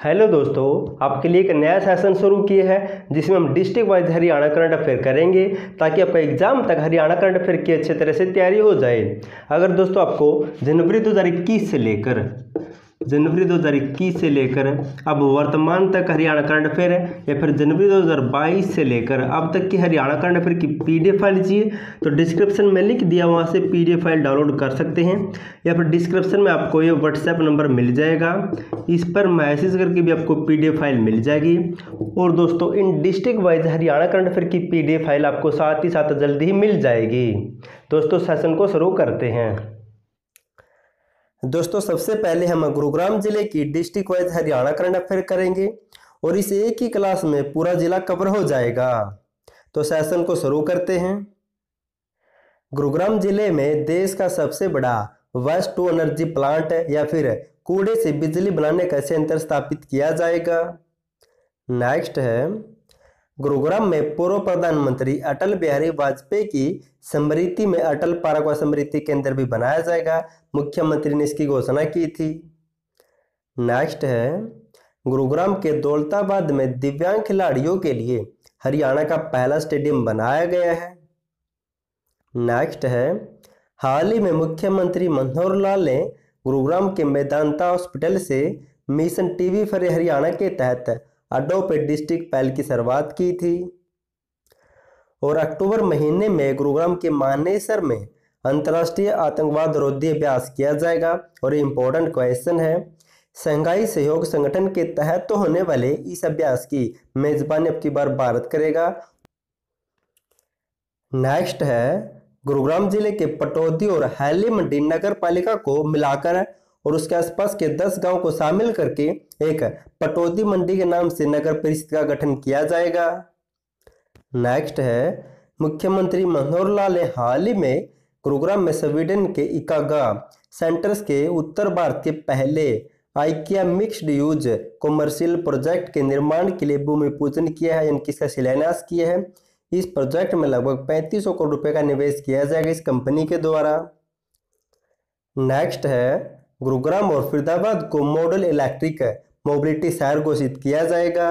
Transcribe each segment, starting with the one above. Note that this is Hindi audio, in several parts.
हेलो दोस्तों आपके लिए एक नया सेशन शुरू किए हैं जिसमें हम district wise Haryana current affair करेंगे ताकि आपका एग्जाम तक हरियाणा करंट अफेयर की अच्छे तरह से तैयारी हो जाए अगर दोस्तों आपको जनवरी 2021 से लेकर जनवरी 2021 से लेकर अब वर्तमान तक हरियाणा करंट अफेयर है या फिर जनवरी 2022 से लेकर अब तक की हरियाणा करंट अफेयर की पीडीएफ फाइल चाहिए तो डिस्क्रिप्शन में लिंक दिया वहाँ से पीडीएफ फाइल डाउनलोड कर सकते हैं या फिर डिस्क्रिप्शन में आपको ये व्हाट्सएप नंबर मिल जाएगा इस पर मैसेज करके भी आपको पी फाइल मिल जाएगी और दोस्तों इन district wise Haryana current affair की पी फाइल आपको साथ ही साथ जल्दी ही मिल जाएगी दोस्तों सेशन को शुरू करते हैं दोस्तों सबसे पहले हम गुरुग्राम जिले की district wise Haryana current affair करेंगे और इस एक ही क्लास में पूरा जिला कवर हो जाएगा तो सेशन को शुरू करते हैं गुरुग्राम जिले में देश का सबसे बड़ा वेस्ट टू एनर्जी प्लांट या फिर कूड़े से बिजली बनाने का संयंत्र स्थापित किया जाएगा नेक्स्ट है गुरुग्राम में पूर्व प्रधानमंत्री अटल बिहारी वाजपेयी की स्मृति में अटल पार्क व स्मृति केंद्र भी बनाया जाएगा मुख्यमंत्री ने इसकी घोषणा की थी नेक्स्ट है गुरुग्राम के दौलताबाद में दिव्यांग खिलाड़ियों के लिए हरियाणा का पहला स्टेडियम बनाया गया है नेक्स्ट है हाल ही में मुख्यमंत्री मनोहर लाल ने गुरुग्राम के मैदानता हॉस्पिटल से मिशन टीवी फॉर हरियाणा के तहत अड्डोपेट डिस्ट्रिक्ट पहल की शुरुआत की थी और अक्टूबर महीने में गुरुग्राम के मानेसर में अंतर्राष्ट्रीय आतंकवाद रोधी अभ्यास किया जाएगा और इम्पोर्टेंट क्वेश्चन है शंघाई सहयोग संगठन के तहत तो होने वाले इस अभ्यास की मेजबानी अब की बार भारत करेगा नेक्स्ट है गुरुग्राम जिले के पटौदी और हैली मंडी नगर पालिका को मिलाकर और उसके आसपास के दस गांव को शामिल करके एक पटौदी मंडी के नाम से नगर परिषद का गठन किया जाएगा नेक्स्ट है मुख्यमंत्री मनोहर लाल ने हाल ही में गुरुग्राम में स्वीडन के इकागा सेंटर्स के उत्तर भारत के पहले IKEA mixed use commercial project के निर्माण के लिए भूमि पूजन किया है यानी किसका शिलान्यास किया है इस प्रोजेक्ट में लगभग पैंतीस करोड़ रुपए का निवेश किया जाएगा इस कंपनी के द्वारा नेक्स्ट है गुरुग्राम और फरीदाबाद को मॉडल इलेक्ट्रिक मोबिलिटी शहर घोषित किया जाएगा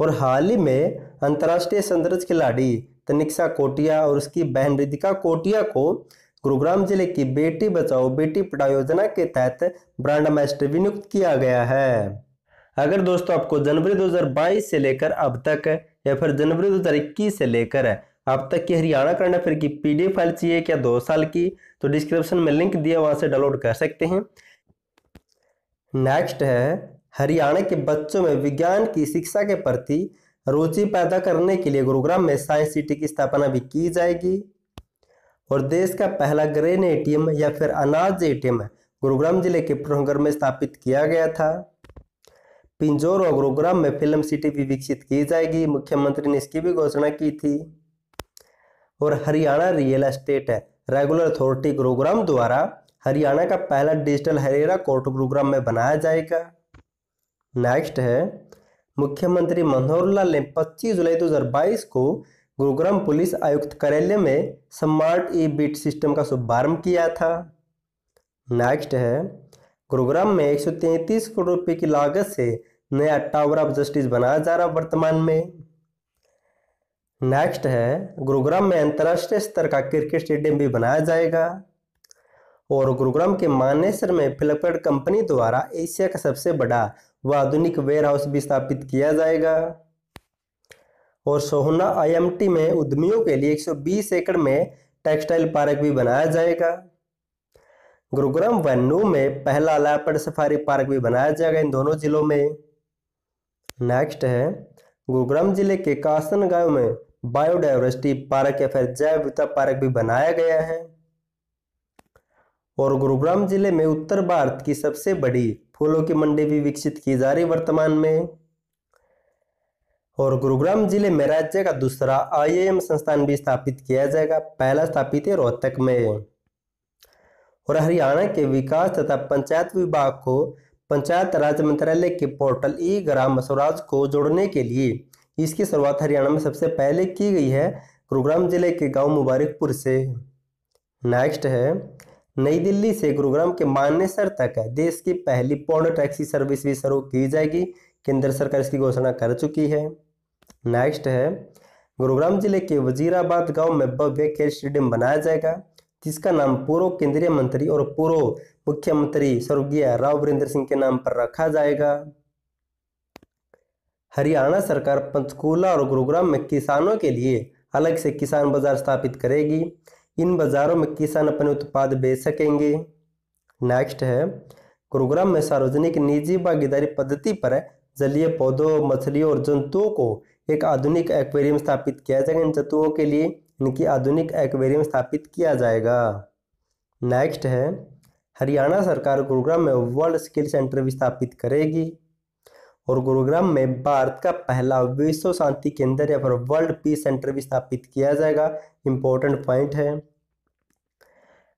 और हाल ही में अंतर्राष्ट्रीय संतरज खिलाड़ी तनिक्षा कोटिया और उसकी बहन रिदिका कोटिया को गुरुग्राम जिले की बेटी बचाओ बेटी पढ़ाओ योजना के तहत ब्रांड एम्बेसडर भी नियुक्त किया गया है अगर दोस्तों आपको जनवरी 2022 से लेकर अब तक या फिर जनवरी 2021 से लेकर अब तक की हरियाणा करना फिर की पी फाइल चाहिए क्या दो साल की तो डिस्क्रिप्शन में लिंक दिया वहाँ से डाउनलोड कर सकते हैं नेक्स्ट है हरियाणा के बच्चों में विज्ञान की शिक्षा के प्रति रुचि पैदा करने के लिए गुरुग्राम में साइंस सिटी की स्थापना भी की जाएगी और देश का पहला ग्रेन एटीएम या फिर अनाज एटीएम गुरुग्राम जिले के प्रोहगर में स्थापित किया गया था पिंजोर और गुरुग्राम में फिल्म सिटी भी विकसित की जाएगी मुख्यमंत्री ने इसकी भी घोषणा की थी और हरियाणा रियल एस्टेट है रेगुलर अथॉरिटी प्रोग्राम द्वारा हरियाणा का पहला डिजिटल हरेरा कोर्ट प्रोग्राम में बनाया जाएगा नेक्स्ट है मुख्यमंत्री मनोहर लाल ने 25 जुलाई 2022 को गुरुग्राम पुलिस आयुक्त कार्यालय में स्मार्ट ई बीट सिस्टम का शुभारंभ किया था नेक्स्ट है गुरुग्राम में 133 करोड़ रुपए की लागत से नया टावर ऑफ जस्टिस बनाया जा रहा वर्तमान में नेक्स्ट है गुरुग्राम में अंतर्राष्ट्रीय स्तर का क्रिकेट स्टेडियम भी बनाया जाएगा और गुरुग्राम के मानेसर में फ्लिपकार्ट कंपनी द्वारा एशिया का सबसे बड़ा व आधुनिक वेयर हाउस भी स्थापित किया जाएगा और सोहना आईएमटी में उद्यमियों के लिए 120 एकड़ में टेक्सटाइल पार्क भी बनाया जाएगा गुरुग्राम व नू में पहला लापड़ सफारी पार्क भी बनाया जाएगा इन दोनों जिलों में नेक्स्ट है गुरुग्राम जिले के कासन गांव में बायोडाइवर्सिटी पार्क या फिर जैव विविधता पार्क भी बनाया गया है और गुरुग्राम जिले में उत्तर भारत की सबसे बड़ी फूलों की मंडी भी विकसित की जा रही वर्तमान में और गुरुग्राम जिले में राज्य का दूसरा आईएएम संस्थान भी स्थापित किया जाएगा पहला स्थापित है रोहतक में और हरियाणा के विकास तथा पंचायत विभाग को पंचायत राज मंत्रालय के पोर्टल ई ग्राम स्वराज को जोड़ने के लिए इसकी शुरुआत हरियाणा में सबसे पहले की गई है गुरुग्राम जिले के गांव मुबारकपुर से नेक्स्ट है नई दिल्ली से गुरुग्राम के मानेसर तक देश की पहली पौन टैक्सी सर्विस भी शुरू की जाएगी केंद्र सरकार इसकी घोषणा कर चुकी है नेक्स्ट है गुरुग्राम जिले के वजीराबाद गांव में भव्य खेल स्टेडियम बनाया जाएगा जिसका नाम पूर्व केंद्रीय मंत्री और पूर्व मुख्यमंत्री स्वर्गीय राव वीरेंद्र सिंह के नाम पर रखा जाएगा हरियाणा सरकार पंचकूला और गुरुग्राम में किसानों के लिए अलग से किसान बाजार स्थापित करेगी इन बाजारों में किसान अपने उत्पाद बेच सकेंगे नेक्स्ट है गुरुग्राम में सार्वजनिक निजी भागीदारी पद्धति पर जलीय पौधों मछलियों और जंतुओं को एक आधुनिक एक्वेरियम स्थापित किया जाएगा इन जंतुओं के लिए इनकी आधुनिक एक्वेरियम स्थापित किया जाएगा नेक्स्ट है हरियाणा सरकार गुरुग्राम में वर्ल्ड स्किल सेंटर भी स्थापित करेगी और गुरुग्राम में भारत का पहला विश्व शांति केंद्र या फिर वर्ल्ड पीस सेंटर भी स्थापित किया जाएगा इंपॉर्टेंट पॉइंट है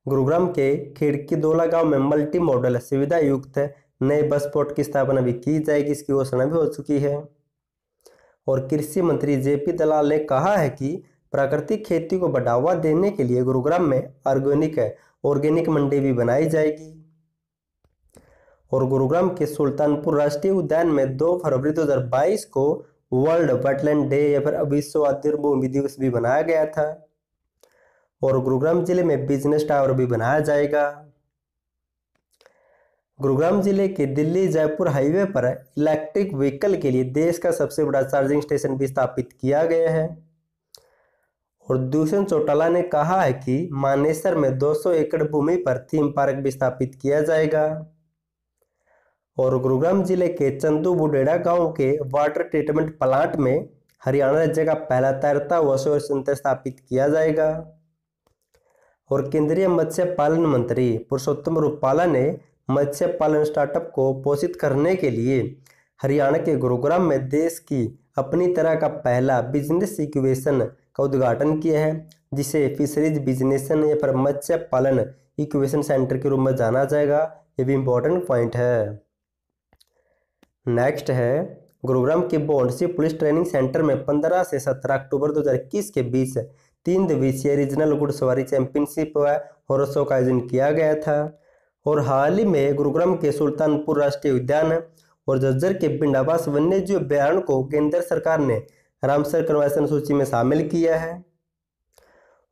गुरुग्राम के खिड़की दोला गांव में मल्टी मॉडल सुविधा युक्त नए बस पोर्ट की स्थापना भी की जाएगी इसकी घोषणा भी हो चुकी है और कृषि मंत्री जेपी दलाल ने कहा है कि प्राकृतिक खेती को बढ़ावा देने के लिए गुरुग्राम में ऑर्गेनिक ऑर्गेनिक मंडी भी बनाई जाएगी और गुरुग्राम के सुल्तानपुर राष्ट्रीय उद्यान में 2 फरवरी 2022 को वर्ल्ड वेटलैंड डे या फिर विश्व आदिर्भूमि दिवस भी मनाया गया था और गुरुग्राम जिले में बिजनेस टावर भी बनाया जाएगा गुरुग्राम जिले के दिल्ली जयपुर हाईवे पर इलेक्ट्रिक व्हीकल के लिए देश का सबसे बड़ा चार्जिंग स्टेशन भी स्थापित किया गया है और दूषण चौटाला ने कहा है कि मानेसर में 200 एकड़ भूमि पर थीम पार्क भी स्थापित किया जाएगा और गुरुग्राम जिले के चंदू बुडेड़ा गांव के वाटर ट्रीटमेंट प्लांट में हरियाणा राज्य का पहला तैरता हुआ सौर संयंत्र स्थापित किया जाएगा और केंद्रीय मत्स्य पालन मंत्री पुरुषोत्तम रूपाला ने मत्स्य पालन स्टार्टअप को पोषित करने के लिए हरियाणा के गुरुग्राम में देश की अपनी तरह का पहला बिजनेस इक्वेशन का उद्घाटन किया है जिसे फिशरीज बिजनेस या फिर मत्स्य पालन इक्वेशन सेंटर के रूप में जाना जाएगा ये भी इम्पोर्टेंट पॉइंट है नेक्स्ट है गुरुग्राम के बॉन्डसी पुलिस ट्रेनिंग सेंटर में 15 से 17 अक्टूबर 2021 के बीच तीन दिवसीय रीजनल घुड़सवारी चैंपियनशिप व हॉरर शो का आयोजन किया गया था और हाल ही में गुरुग्राम के सुल्तानपुर राष्ट्रीय उद्यान और जज्जर के पिंडावास वन्यजीव अभ्यारण्य को केंद्र सरकार ने रामसर कन्वेंशन सूची में शामिल किया है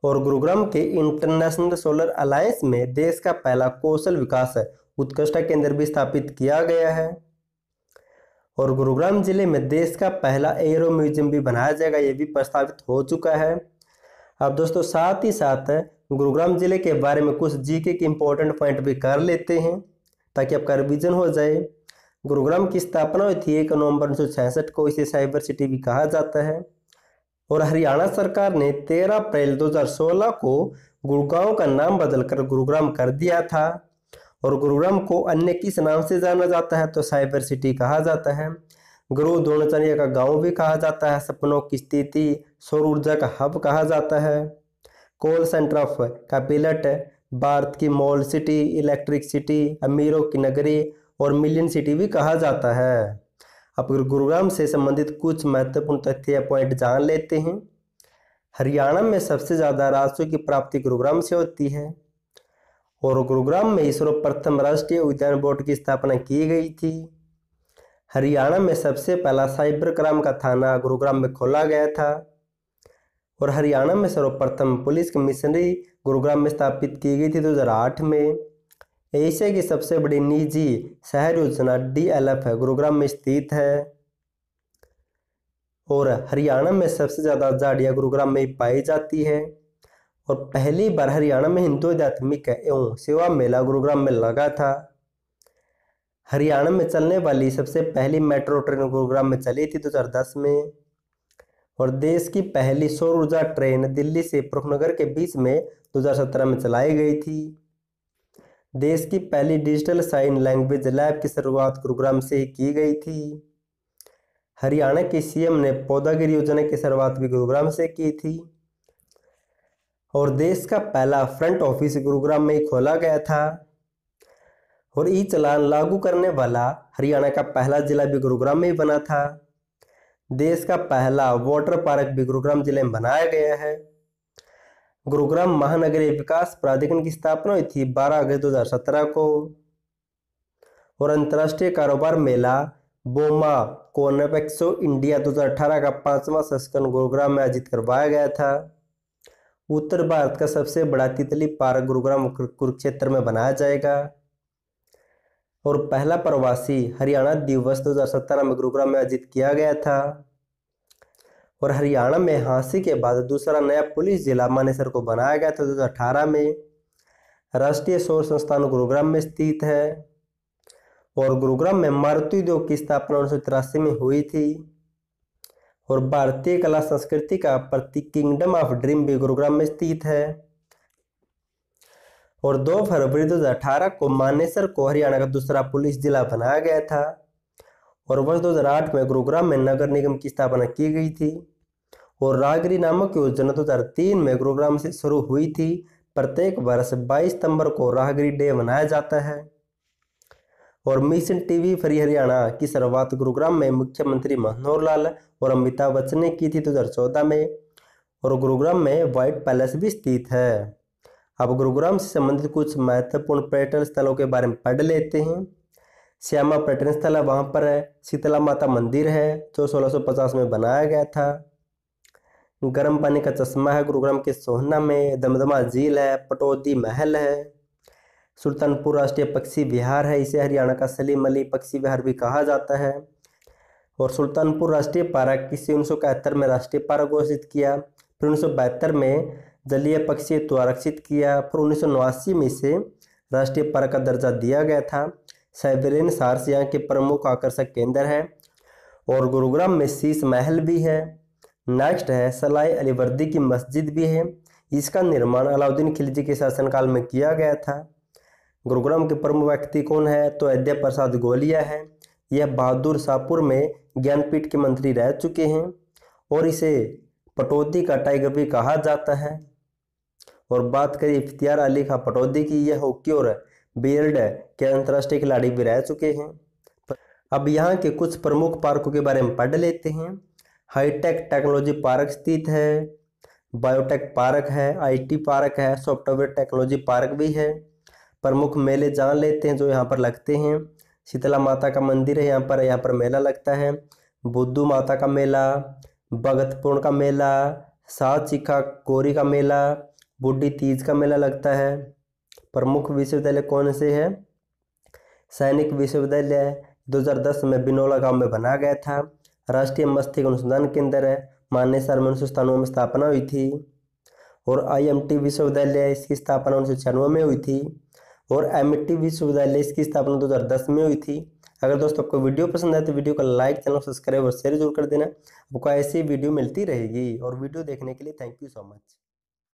और गुरुग्राम के इंटरनेशनल सोलर अलायंस में देश का पहला कौशल विकास उत्कृष्टता केंद्र भी स्थापित किया गया है और गुरुग्राम जिले में देश का पहला एयरो म्यूजियम भी बनाया जाएगा ये भी प्रस्तावित हो चुका है अब दोस्तों साथ ही साथ गुरुग्राम जिले के बारे में कुछ जी के इम्पोर्टेंट पॉइंट भी कर लेते हैं ताकि आपका रिविजन हो जाए गुरुग्राम की स्थापना हुई थी एक नवंबर उन्नीस को इसे साइबर सिटी भी कहा जाता है और हरियाणा सरकार ने 13 अप्रैल 2016 को गुड़गांव का नाम बदलकर गुरुग्राम कर दिया था और गुरुग्राम को अन्य किस नाम से जाना जाता है तो साइबर सिटी कहा जाता है गुरु द्रोणाचार्य का गांव भी कहा जाता है सपनों की स्थिति सौर ऊर्जा का हब कहा जाता है कॉल सेंटर ऑफ का पिलट भारत की मॉल सिटी इलेक्ट्रिक सिटी अमीरों की नगरी और मिलियन सिटी भी कहा जाता है अब गुरुग्राम से संबंधित कुछ महत्वपूर्ण तथ्य या पॉइंट जान लेते हैं हरियाणा में सबसे ज़्यादा राजस्व की प्राप्ति गुरुग्राम से होती है और गुरुग्राम में इसरो प्रथम राष्ट्रीय उद्यान बोर्ड की स्थापना की गई थी हरियाणा में सबसे पहला साइबर क्राइम का थाना गुरुग्राम में खोला गया था और हरियाणा में सर्वप्रथम पुलिस कमिश्नरी गुरुग्राम में स्थापित की गई थी 2008 में एशिया की सबसे बड़ी निजी शहर योजना डी एल है गुरुग्राम में स्थित है और हरियाणा में सबसे ज़्यादा झाड़ियाँ गुरुग्राम में पाई जाती है और पहली बार हरियाणा में हिंदू अध्यात्मिक एवं सेवा मेला गुरुग्राम में लगा था हरियाणा में चलने वाली सबसे पहली मेट्रो ट्रेन गुरुग्राम में चली थी दो दस में और देश की पहली सौर ऊर्जा ट्रेन दिल्ली से प्रखनगर के बीच में 2017 में चलाई गई थी देश की पहली डिजिटल साइन लैंग्वेज लैब की शुरुआत गुरुग्राम से ही की गई थी हरियाणा के सीएम ने पौधागिरी योजना की शुरुआत भी गुरुग्राम से की थी और देश का पहला फ्रंट ऑफिस गुरुग्राम में ही खोला गया था और ई चलान लागू करने वाला हरियाणा का पहला जिला भी गुरुग्राम में ही बना था देश का पहला वाटर पार्क भी गुरुग्राम जिले में बनाया गया है गुरुग्राम महानगरीय विकास प्राधिकरण की स्थापना हुई थी 12 अगस्त 2017 को और अंतर्राष्ट्रीय कारोबार मेला बोमा कोनपेक्सो इंडिया 2018 का पांचवा संस्करण गुरुग्राम में आयोजित करवाया गया था उत्तर भारत का सबसे बड़ा तितली पार्क गुरुग्राम कुरुक्षेत्र में बनाया जाएगा और पहला प्रवासी हरियाणा दिवस दो हज़ार सत्रह में गुरुग्राम में आयोजित किया गया था और हरियाणा में हांसी के बाद दूसरा नया पुलिस जिला मानेसर को बनाया गया था दो हज़ार अठारह में राष्ट्रीय सौर संस्थान गुरुग्राम में स्थित है और गुरुग्राम में मारुति उद्योग की स्थापना उन्नीस में हुई थी और भारतीय कला संस्कृति का प्रतीक किंगडम ऑफ ड्रीम भी गुरुग्राम में स्थित है और 2 फरवरी 2018 को मानेसर को हरियाणा का दूसरा पुलिस जिला बनाया गया था और वर्ष 2008 में गुरुग्राम में नगर निगम की स्थापना की गई थी और रागरी नामक योजना 2003 में गुरुग्राम से शुरू हुई थी प्रत्येक वर्ष 22 सितंबर को राहगिरी डे मनाया जाता है और मिशन टीवी फ्री हरियाणा की शुरुआत गुरुग्राम में मुख्यमंत्री मनोहर लाल और अमिताभ बच्चन ने की थी 2014 में और गुरुग्राम में व्हाइट पैलेस भी स्थित है अब गुरुग्राम से संबंधित कुछ महत्वपूर्ण पर्यटन स्थलों के बारे में पढ़ लेते हैं श्यामा पर्यटन स्थल है वहाँ पर शीतला माता मंदिर है जो पचास में बनाया गया था गर्म पानी का चश्मा है गुरुग्राम के सोहना में दमदमा झील है पटौदी महल है सुल्तानपुर राष्ट्रीय पक्षी विहार है इसे हरियाणा का सलीम अली पक्षी विहार भी कहा जाता है और सुल्तानपुर राष्ट्रीय पार्क इसे उन्नीस में राष्ट्रीय पार्क घोषित किया फिर उन्नीस में जलीय पक्षी तो आरक्षित किया फिर उन्नीस में इसे राष्ट्रीय पार्क का दर्जा दिया गया था साइबेरियन सार्स यहाँ के प्रमुख आकर्षक केंद्र है और गुरुग्राम में शीश महल भी है नेक्स्ट है सलाई अलीवर्दी की मस्जिद भी है इसका निर्माण अलाउद्दीन खिलजी के शासनकाल में किया गया था गुरुग्राम के प्रमुख व्यक्ति कौन है तो अद्य प्रसाद गोलिया है यह बहादुर शाहपुर में ज्ञानपीठ के मंत्री रह चुके हैं और इसे पटौदी का टाइगर भी कहा जाता है और बात करें इफ्तियार अली खा पटौदी की यह हॉकी और बियर्ड के अंतर्राष्ट्रीय खिलाड़ी भी रह चुके हैं अब यहाँ के कुछ प्रमुख पार्कों के बारे में पढ़ लेते हैं हाईटेक टेक्नोलॉजी पार्क स्थित है बायोटेक पार्क है आईटी पार्क है सॉफ्टवेयर टेक्नोलॉजी पार्क भी है प्रमुख मेले जान लेते हैं जो यहाँ पर लगते हैं शीतला माता का मंदिर है यहाँ पर यहाँ पर मेला लगता है बुद्धू माता का मेला भगतपूर्ण का मेला सात चिखा कोरी का मेला बुढ़ी तीज का मेला लगता है प्रमुख विश्वविद्यालय कौन से है सैनिक विश्वविद्यालय 2010 में बिनोला गांव में बनाया गया था राष्ट्रीय मस्तिष्क अनुसंधान केंद्र है मान्यसर में उन्नीस में स्थापना हुई थी और आईएमटी विश्वविद्यालय इसकी स्थापना उन्नीस में हुई थी और एमिटी विश्वविद्यालय इसकी स्थापना दो में हुई थी अगर दोस्तों आपको वीडियो पसंद आए तो वीडियो को लाइक चैनल सब्सक्राइब और शेयर जरूर कर देना आपको ऐसी वीडियो मिलती रहेगी और वीडियो देखने के लिए थैंक यू सो मच